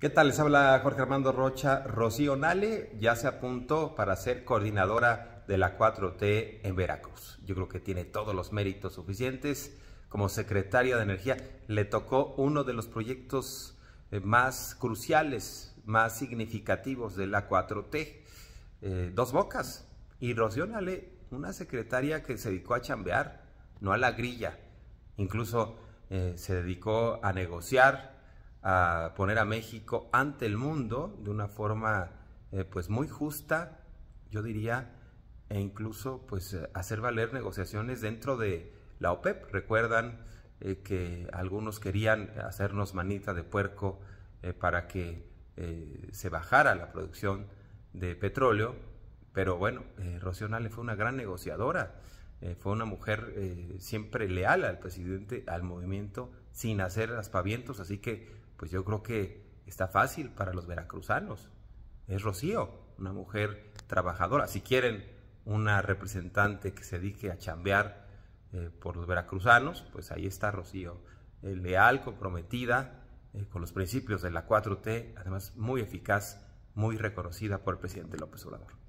¿Qué tal? Les habla Jorge Armando Rocha. Rocío Nale ya se apuntó para ser coordinadora de la 4T en Veracruz. Yo creo que tiene todos los méritos suficientes. Como secretaria de Energía le tocó uno de los proyectos eh, más cruciales, más significativos de la 4T. Eh, dos bocas. Y Rocío Nale, una secretaria que se dedicó a chambear, no a la grilla. Incluso eh, se dedicó a negociar, a poner a México ante el mundo de una forma eh, pues muy justa, yo diría, e incluso pues hacer valer negociaciones dentro de la OPEP. Recuerdan eh, que algunos querían hacernos manita de puerco eh, para que se bajara la producción de petróleo, pero bueno, Rocío fue una gran negociadora, fue una mujer siempre leal al presidente, al movimiento, sin hacer aspavientos, así que pues yo creo que está fácil para los veracruzanos. Es Rocío, una mujer trabajadora. Si quieren una representante que se dedique a chambear eh, por los veracruzanos, pues ahí está Rocío, eh, leal, comprometida eh, con los principios de la 4T, además muy eficaz, muy reconocida por el presidente López Obrador.